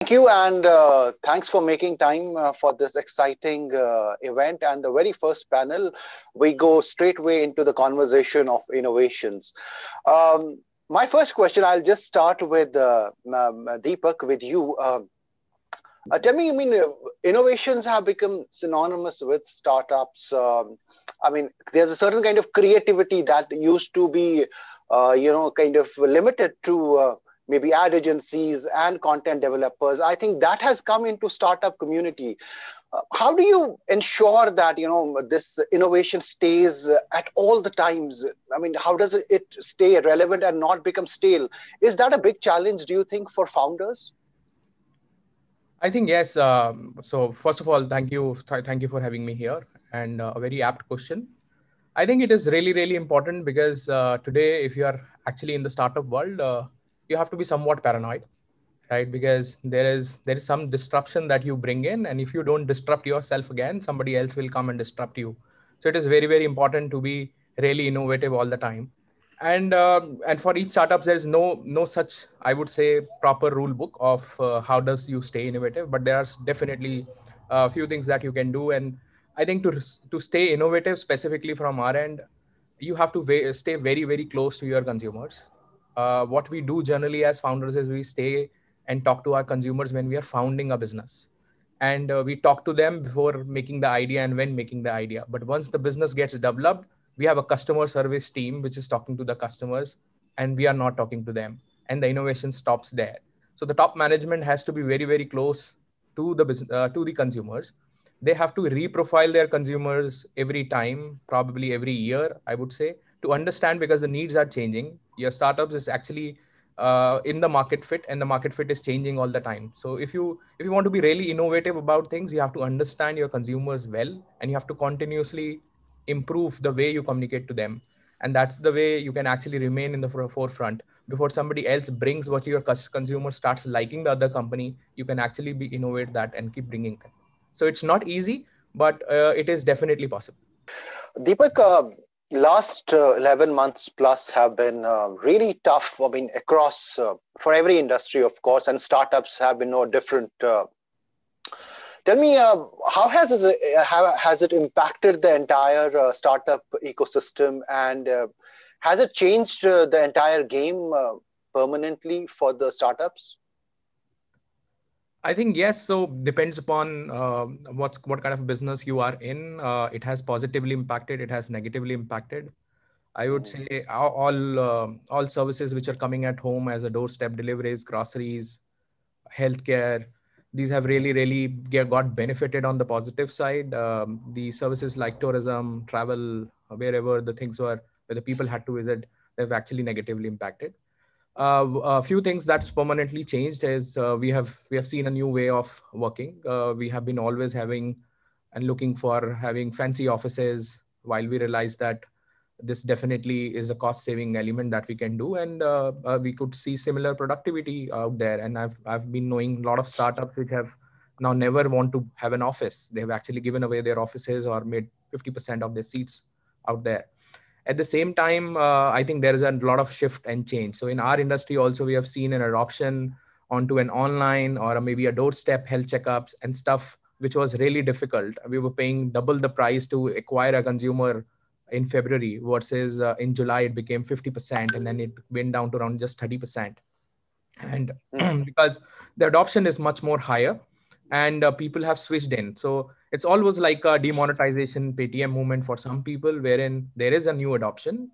Thank you, and uh, thanks for making time uh, for this exciting uh, event. And the very first panel, we go straight away into the conversation of innovations. Um, my first question, I'll just start with uh, um, Deepak, with you. Um, uh, tell me, I mean, uh, innovations have become synonymous with startups. Um, I mean, there's a certain kind of creativity that used to be, you know, kind of limited to maybe ad agencies and content developers i think that has come into startup community uh, how do you ensure that you know this innovation stays at all the times i mean how does it stay relevant and not become stale is that a big challenge do you think for founders i think yes um, so first of all thank you thank you for having me here and uh, a very apt question i think it is really really important because uh, today if you are actually in the startup world uh, you have to be somewhat paranoid right because there is there is some disruption that you bring in and if you don't disrupt yourself again somebody else will come and disrupt you so it is very very important to be really innovative all the time and uh, and for each startups there's no no such i would say proper rule book of uh, how does you stay innovative but there are definitely a uh, few things that you can do and i think to to stay innovative specifically from our end you have to stay very very close to your consumers uh, what we do generally as founders is we stay and talk to our consumers when we are founding a business and uh, we talk to them before making the idea and when making the idea but once the business gets developed we have a customer service team which is talking to the customers and we are not talking to them and the innovation stops there so the top management has to be very very close to the business uh, to the consumers they have to reprofile their consumers every time probably every year i would say to understand because the needs are changing your startups is actually uh, in the market fit and the market fit is changing all the time so if you if you want to be really innovative about things you have to understand your consumers well and you have to continuously improve the way you communicate to them and that's the way you can actually remain in the forefront before somebody else brings what your consumer starts liking the other company you can actually be innovate that and keep bringing them so it's not easy but uh, it is definitely possible Deepak, uh, last uh, 11 months plus have been uh, really tough i mean across uh, for every industry of course and startups have been no different uh. tell me uh, how has uh, how has it impacted the entire startup ecosystem and has it changed the entire game permanently for the startups I think yes. So depends upon uh, what's what kind of business you are in. Uh, it has positively impacted. It has negatively impacted. I would mm-hmm. say all uh, all services which are coming at home as a doorstep deliveries, groceries, healthcare. These have really, really got benefited on the positive side. Um, the services like tourism, travel, wherever the things were, where the people had to visit, they've actually negatively impacted uh, a few things that's permanently changed is uh, we have we have seen a new way of working. Uh, we have been always having and looking for having fancy offices, while we realize that this definitely is a cost saving element that we can do, and uh, uh, we could see similar productivity out there. And I've I've been knowing a lot of startups which have now never want to have an office. They have actually given away their offices or made 50% of their seats out there at the same time uh, i think there is a lot of shift and change so in our industry also we have seen an adoption onto an online or maybe a doorstep health checkups and stuff which was really difficult we were paying double the price to acquire a consumer in february versus uh, in july it became 50% and then it went down to around just 30% and because the adoption is much more higher and uh, people have switched in. So it's always like a demonetization Paytm movement for some people, wherein there is a new adoption.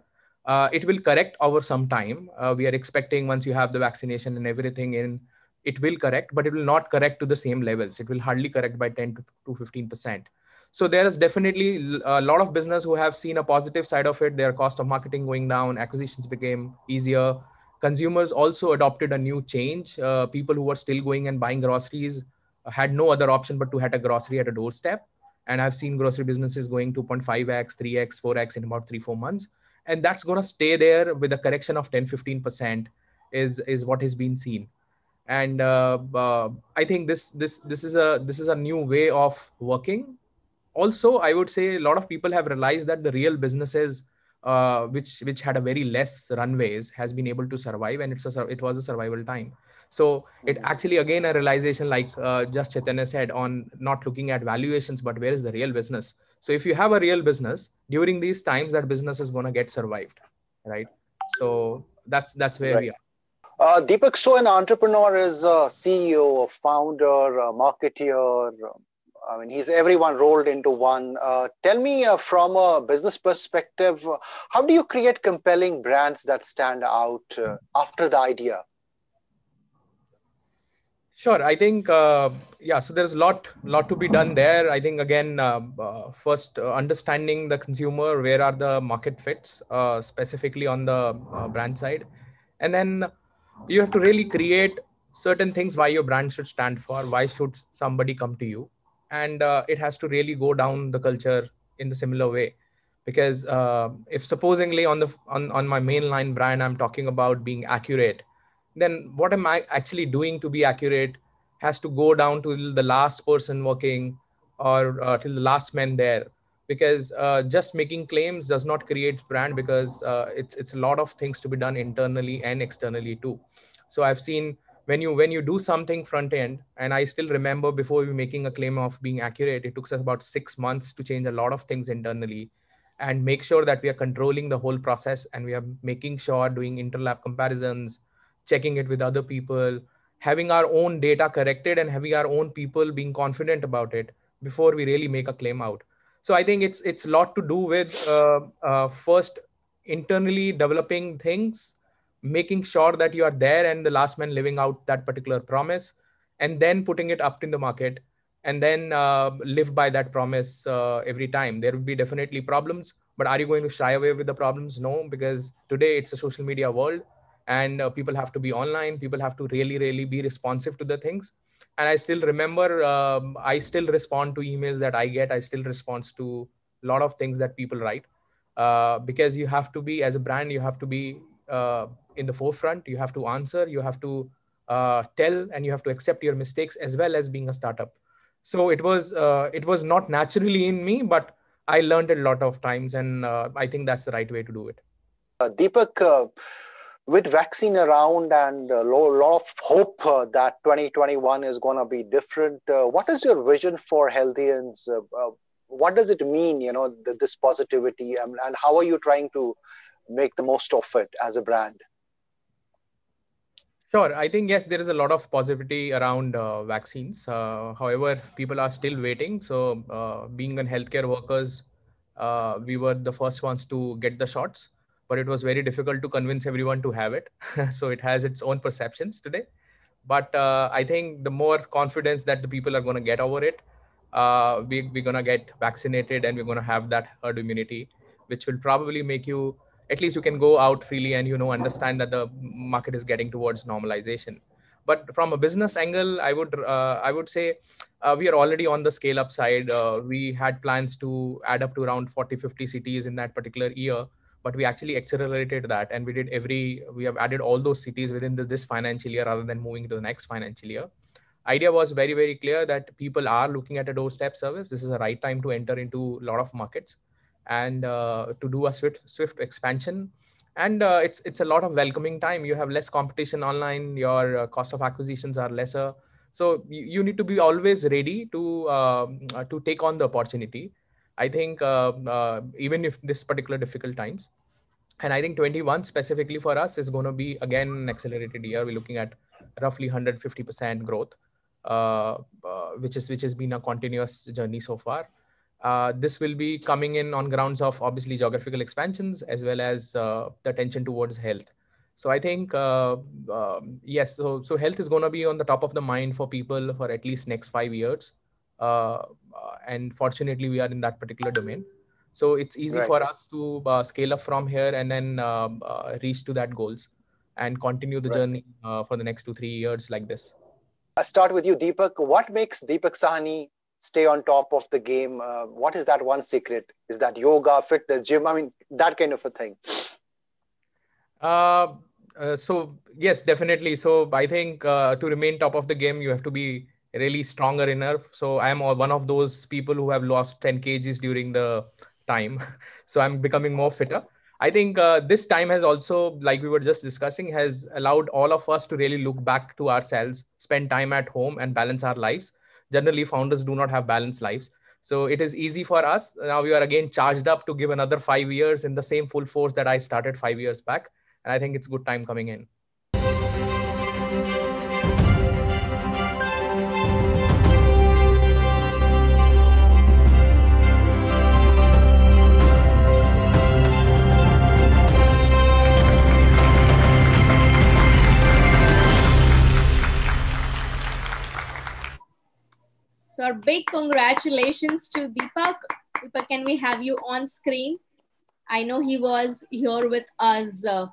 Uh, it will correct over some time. Uh, we are expecting once you have the vaccination and everything in, it will correct, but it will not correct to the same levels. It will hardly correct by 10 to 15%. So there is definitely a lot of business who have seen a positive side of it. Their cost of marketing going down, acquisitions became easier. Consumers also adopted a new change. Uh, people who were still going and buying groceries had no other option but to have a grocery at a doorstep. And I've seen grocery businesses going 2.5x, 3x, 4x in about three, four months. And that's going to stay there with a correction of 10, 15% is, is what has been seen. And uh, uh, I think this, this, this, is a, this is a new way of working. Also, I would say a lot of people have realized that the real businesses uh, which which had a very less runways has been able to survive and it's a it was a survival time so it mm-hmm. actually again a realization like uh, just Chaitanya said on not looking at valuations, but where is the real business? So if you have a real business during these times, that business is going to get survived, right? So that's that's where right. we are. Uh, Deepak, so an entrepreneur is a CEO, a founder, a marketeer. I mean, he's everyone rolled into one. Uh, tell me uh, from a business perspective, how do you create compelling brands that stand out uh, after the idea Sure. I think, uh, yeah, so there's a lot, lot to be done there. I think, again, uh, uh, first uh, understanding the consumer, where are the market fits, uh, specifically on the uh, brand side. And then you have to really create certain things why your brand should stand for, why should somebody come to you. And it has to really go down the culture in the similar way. Because if supposedly on the on, on my mainline brand, I'm talking about being accurate then what am I actually doing to be accurate has to go down to the last person working or uh, till the last man there because uh, just making claims does not create brand because uh, it's it's a lot of things to be done internally and externally too so i've seen when you when you do something front end and i still remember before we making a claim of being accurate it took us about 6 months to change a lot of things internally and make sure that we are controlling the whole process and we are making sure doing interlab comparisons checking it with other people having our own data corrected and having our own people being confident about it before we really make a claim out so i think it's it's a lot to do with uh, uh, first internally developing things making sure that you are there and the last man living out that particular promise and then putting it up in the market and then uh, live by that promise uh, every time there will be definitely problems but are you going to shy away with the problems no because today it's a social media world and uh, people have to be online people have to really really be responsive to the things and i still remember um, i still respond to emails that i get i still respond to a lot of things that people write uh, because you have to be as a brand you have to be uh, in the forefront you have to answer you have to uh, tell and you have to accept your mistakes as well as being a startup so it was uh, it was not naturally in me but i learned a lot of times and uh, i think that's the right way to do it deepak with vaccine around and a lot of hope uh, that 2021 is going to be different, uh, what is your vision for Healthians? Uh, what does it mean, you know, th- this positivity, and, um, and how are you trying to make the most of it as a brand? Sure. I think, yes, there is a lot of positivity around uh, vaccines. Uh, however, people are still waiting. So, uh, being on healthcare workers, we were the first ones to get the shots but it was very difficult to convince everyone to have it. so it has its own perceptions today. But uh, I think the more confidence that the people are going to get over it, uh, we, we're going to get vaccinated and we're going to have that herd immunity, which will probably make you at least you can go out freely and you know understand that the market is getting towards normalization but from a business angle i would uh, i would say uh, we are already on the scale up side uh, we had plans to add up to around 40 50 cities in that particular year but we actually accelerated that and we did every we have added all those cities within this, this financial year rather than moving to the next financial year idea was very very clear that people are looking at a doorstep service this is the right time to enter into a lot of markets and uh, to do a swift swift expansion and uh, it's it's a lot of welcoming time you have less competition online your uh, cost of acquisitions are lesser so you, you, need to be always ready to um, uh, to take on the opportunity I think uh, uh, even if this particular difficult times, and I think 21 specifically for us is going to be again an accelerated year. We're looking at roughly 150% growth, uh, which is which has been a continuous journey so far. Uh, this will be coming in on grounds of obviously geographical expansions as well as uh, the attention towards health. So I think uh, um, yes, so so health is going to be on the top of the mind for people for at least next five years. Uh, and fortunately, we are in that particular domain. So it's easy right. for us to uh, scale up from here and then uh, reach to that goals and continue the right. journey for the next two, three years like this. I start with you, Deepak. What makes Deepak Sahani stay on top of the game? Uh, what is that one secret? Is that yoga, fitness, gym? I mean, that kind of a thing. Uh, uh, so yes, definitely. So I think to remain top of the game, you have to be really stronger enough. So I am one of those people who have lost 10 kgs during the time. so I'm becoming more fitter. I think uh, this time has also, like we were just discussing, has allowed all of us to really look back to ourselves, spend time at home, and balance our lives. Generally, founders do not have balanced lives. So it is easy for us. Now we are again charged up to give another five years in the same full force that I started five years back. And I think it's good time coming in. So our big congratulations to Deepak. Deepak, can we have you on screen? I know he was here with us. Uh,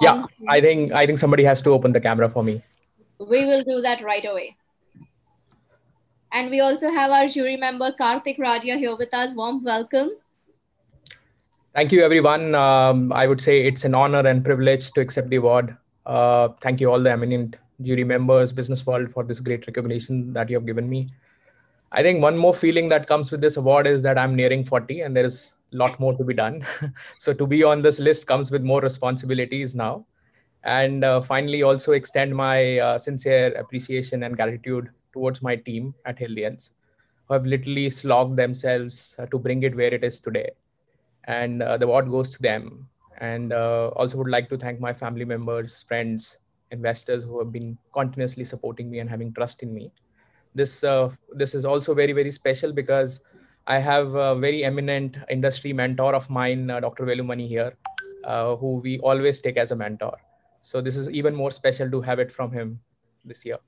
yeah, I think I think somebody has to open the camera for me. We will do that right away. And we also have our jury member Karthik Radia here with us. Warm welcome. Thank you, everyone. Um, I would say it's an honor and privilege to accept the award. Uh, thank you, all the eminent jury members, Business World, for this great recognition that you have given me. I think one more feeling that comes with this award is that I'm nearing 40 and there's a lot more to be done. so to be on this list comes with more responsibilities now. And uh, finally, also extend my uh, sincere appreciation and gratitude towards my team at Hillians, who have literally slogged themselves uh, to bring it where it is today. And uh, the award goes to them. And uh, also would like to thank my family members, friends, investors who have been continuously supporting me and having trust in me this uh, this is also very very special because I have a very eminent industry mentor of mine, uh, Dr. Velumani here, uh, who we always take as a mentor. So this is even more special to have it from him this year.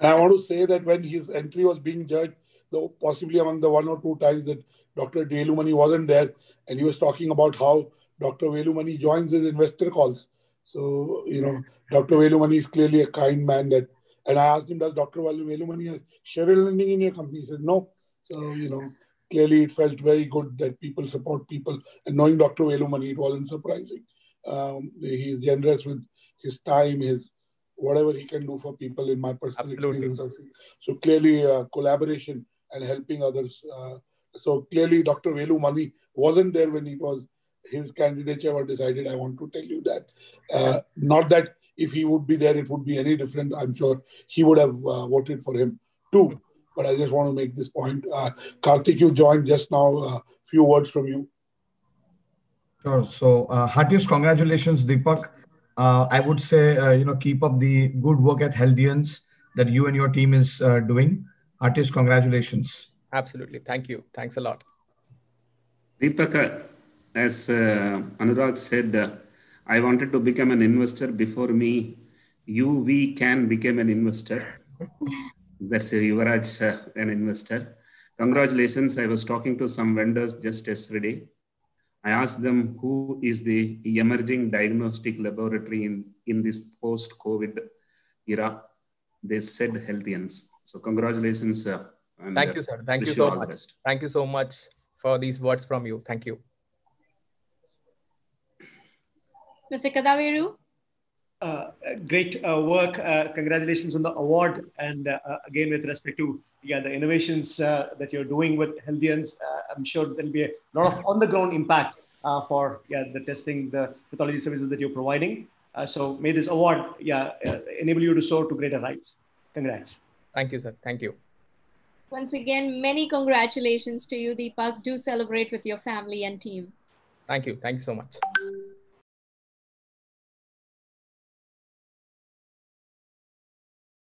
And I want to say that when his entry was being judged, though possibly among the one or two times that Dr. Velumani wasn't there, and he was talking about how Dr. Velumani joins his investor calls. So you know, Dr. Velumani is clearly a kind man that and I asked him, does Dr. Velumani has share lending in your company? He said, no. So, you know, clearly it felt very good that people support people. And knowing Dr. Velumani, it wasn't surprising. Um, he is generous with his time, his whatever he can do for people in my personal Absolutely. experience. So clearly uh, collaboration and helping others. Uh, so clearly Dr. Velu Mani wasn't there when it was his candidature was decided. I want to tell you that. Uh, not that if he would be there, it would be any different. I'm sure he would have uh, voted for him too. But I just want to make this point. Uh, Karthik, you joined just now. A uh, few words from you. Sure. So, uh, heartiest congratulations, Deepak. Uh, I would say, uh, you know, keep up the good work at Healthians that you and your team is uh, doing. Heartiest congratulations. Absolutely. Thank you. Thanks a lot. Deepak, as Anurag said, I wanted to become an investor before me. You, we can become an investor. That's a Yuvaraj, uh, an investor. Congratulations. I was talking to some vendors just yesterday. I asked them who is the emerging diagnostic laboratory in, in this post COVID era. They said Healthians. So, congratulations. and, Thank you, sir. Thank you so you much. Thank you so much for these words from you. Thank you. Mr. Kadaveru? Uh, great uh, work. Uh, congratulations on the award. And uh, uh, again, with respect to yeah, the innovations uh, that you're doing with Healthians, I'm sure there'll be a lot of on the ground impact for yeah, the testing, the pathology services that you're providing. so may this award yeah, enable you to soar to greater heights. Congrats. Thank you, sir. Thank you. Once again, many congratulations to you, Deepak. Do celebrate with your family and team. Thank you. Thank you so much.